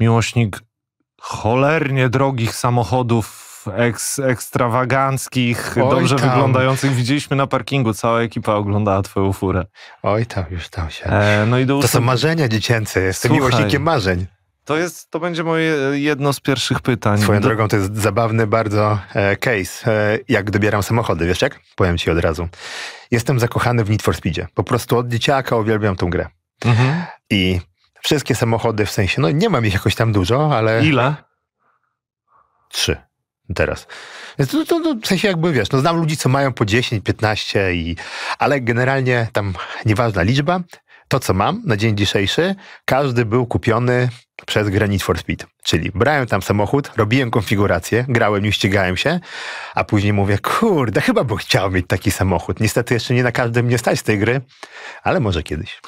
miłośnik cholernie drogich samochodów eks, ekstrawaganckich, Oj dobrze tam. wyglądających. Widzieliśmy na parkingu, cała ekipa oglądała twoją furę. Oj tam, już tam się... E, no i do to są marzenia dziecięce, jestem Słuchaj, miłośnikiem marzeń. To, jest, to będzie moje e, jedno z pierwszych pytań. Swoją drogą, to jest zabawny bardzo e, case, e, jak dobieram samochody, wiesz jak? Powiem ci od razu. Jestem zakochany w Need for Speedzie. Po prostu od dzieciaka uwielbiam tą grę. Mhm. I Wszystkie samochody w sensie, no nie mam ich jakoś tam dużo, ale. Ile? Trzy. Teraz. Więc to, to, to, w sensie jakby wiesz, no znam ludzi, co mają po 10, 15 i. Ale generalnie tam nieważna liczba. To, co mam na dzień dzisiejszy, każdy był kupiony przez Granit for Speed. Czyli brałem tam samochód, robiłem konfigurację, grałem i ścigałem się, a później mówię, kurde, chyba bym chciał mieć taki samochód. Niestety jeszcze nie na każdym nie stać z tej gry, ale może kiedyś.